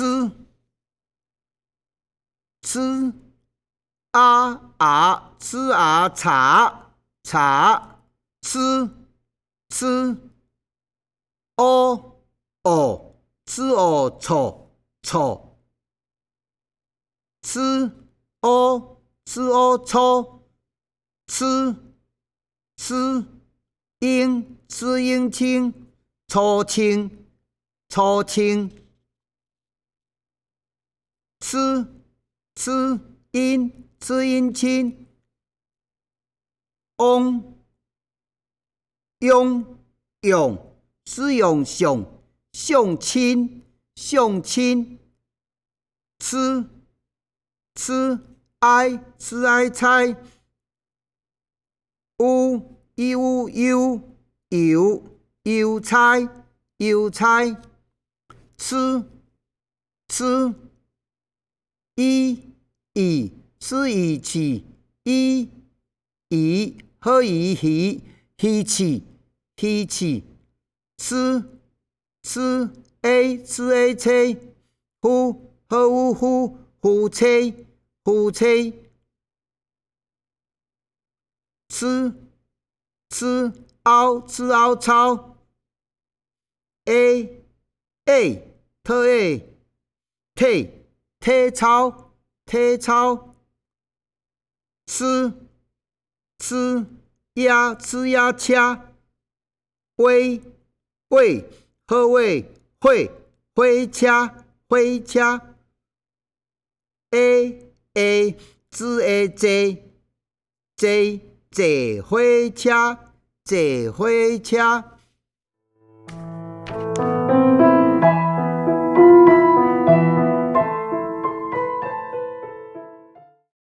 吃吃啊啊吃啊茶茶吃吃哦哦吃哦错错吃哦吃哦错吃吃音吃音清错清错清。错清错清 z z in z in qin on yong yong shi yong xiang xiang qin xiang qin z z ai z ai cai wu yi wu you you you cai you cai z z 一、以、四、以、起、一、以、何以、起、起起、四、四、a、四 a、车、h、h、u、h、火车、火车、c、c、o、c、o、超、a、a、t、a、t。体操，体操，呲，呲呀，呲呀掐，喂，喂，喝喂，会，挥掐，挥掐，a a z a z z，坐火车，坐火车。